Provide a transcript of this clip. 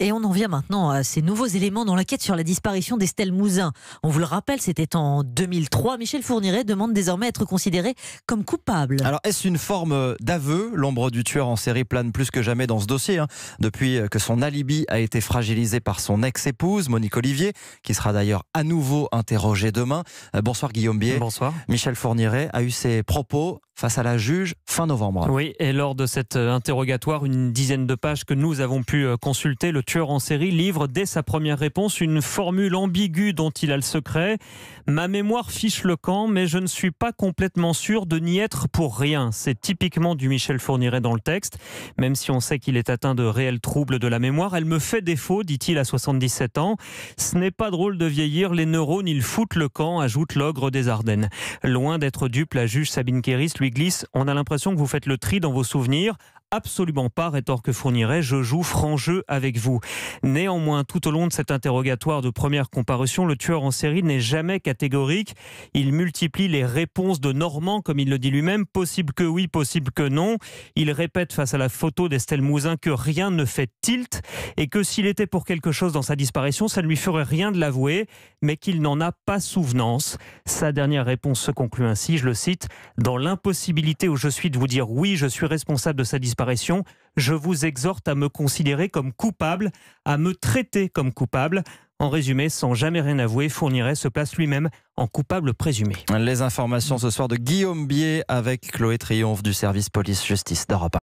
Et on en vient maintenant à ces nouveaux éléments dans la quête sur la disparition d'Estelle Mouzin. On vous le rappelle, c'était en 2003. Michel Fourniret demande désormais être considéré comme coupable. Alors, est-ce une forme d'aveu L'ombre du tueur en série plane plus que jamais dans ce dossier. Hein, depuis que son alibi a été fragilisé par son ex-épouse, Monique Olivier, qui sera d'ailleurs à nouveau interrogée demain. Euh, bonsoir Guillaume Bier. Bonsoir. Michel Fourniret a eu ses propos face à la juge fin novembre. Oui, et lors de cet euh, interrogatoire, une dizaine de pages que nous avons pu euh, consulter, le tueur en série livre dès sa première réponse une formule ambiguë dont il a le secret. Ma mémoire fiche le camp, mais je ne suis pas complètement sûr de n'y être pour rien. C'est typiquement du Michel Fourniret dans le texte. Même si on sait qu'il est atteint de réels troubles de la mémoire, elle me fait défaut, dit-il à 77 ans. Ce n'est pas drôle de vieillir, les neurones, ils foutent le camp, ajoute l'ogre des Ardennes. Loin d'être dupe, la juge Sabine Kéris lui glisse on a l'impression que vous faites le tri dans vos souvenirs Absolument pas, rétorque fournirait. je joue franc jeu avec vous. Néanmoins, tout au long de cet interrogatoire de première comparution, le tueur en série n'est jamais catégorique. Il multiplie les réponses de Normand, comme il le dit lui-même, possible que oui, possible que non. Il répète face à la photo d'Estelle Mouzin que rien ne fait tilt et que s'il était pour quelque chose dans sa disparition, ça ne lui ferait rien de l'avouer, mais qu'il n'en a pas souvenance. Sa dernière réponse se conclut ainsi, je le cite, dans l'impossibilité où je suis de vous dire oui, je suis responsable de sa disparition je vous exhorte à me considérer comme coupable, à me traiter comme coupable. En résumé, sans jamais rien avouer, Fourniret se place lui-même en coupable présumé. Les informations ce soir de Guillaume Bier avec Chloé Triomphe du service police-justice d'Europe.